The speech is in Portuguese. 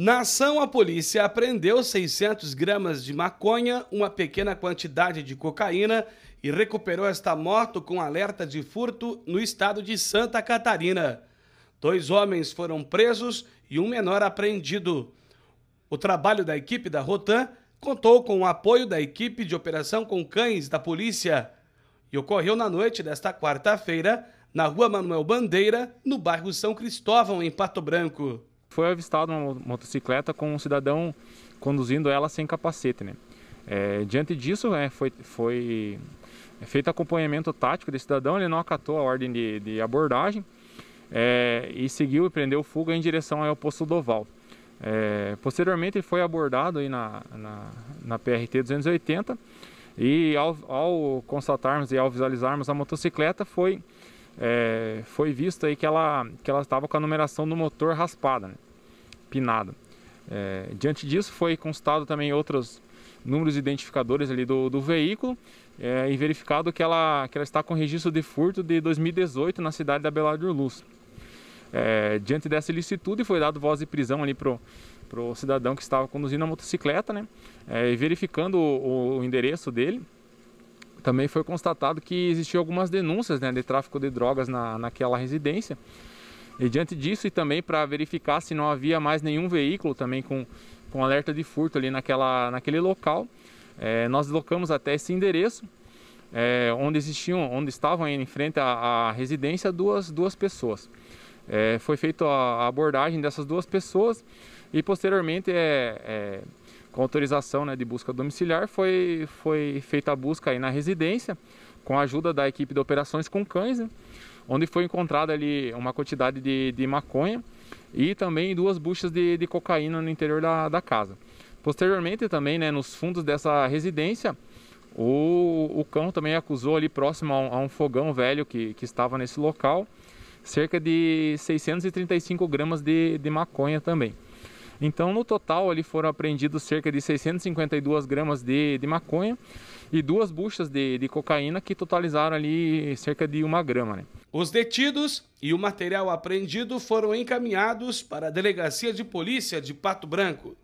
Na ação, a polícia apreendeu 600 gramas de maconha, uma pequena quantidade de cocaína e recuperou esta moto com alerta de furto no estado de Santa Catarina. Dois homens foram presos e um menor apreendido. O trabalho da equipe da Rotan contou com o apoio da equipe de operação com cães da polícia e ocorreu na noite desta quarta-feira na rua Manuel Bandeira, no bairro São Cristóvão, em Pato Branco foi avistada uma motocicleta com um cidadão conduzindo ela sem capacete, né? É, diante disso, é, foi, foi feito acompanhamento tático desse cidadão, ele não acatou a ordem de, de abordagem é, e seguiu e prendeu fuga em direção ao posto Doval. É, posteriormente, ele foi abordado aí na, na, na PRT 280 e ao, ao, constatarmos e ao visualizarmos a motocicleta, foi, é, foi visto aí que ela, que ela estava com a numeração do motor raspada. Né? pinada. É, diante disso, foi consultado também outros números identificadores ali do, do veículo é, e verificado que ela, que ela está com registro de furto de 2018 na cidade da Belário Luz. É, diante dessa ilicitude, foi dado voz de prisão ali para o cidadão que estava conduzindo a motocicleta, né? É, e verificando o, o endereço dele, também foi constatado que existiam algumas denúncias né, de tráfico de drogas na, naquela residência. E diante disso e também para verificar se não havia mais nenhum veículo também com, com alerta de furto ali naquela, naquele local, é, nós deslocamos até esse endereço, é, onde existiam, onde estavam em frente à, à residência duas, duas pessoas. É, foi feita a abordagem dessas duas pessoas e posteriormente é, é, com autorização né, de busca domiciliar, foi, foi feita a busca aí na residência, com a ajuda da equipe de operações com cães. Né? onde foi encontrada ali uma quantidade de, de maconha e também duas buchas de, de cocaína no interior da, da casa. Posteriormente também, né, nos fundos dessa residência, o, o cão também acusou ali próximo a um, a um fogão velho que, que estava nesse local, cerca de 635 gramas de, de maconha também. Então, no total, ali foram apreendidos cerca de 652 gramas de, de maconha e duas buchas de, de cocaína que totalizaram ali cerca de uma grama. Né? Os detidos e o material apreendido foram encaminhados para a Delegacia de Polícia de Pato Branco.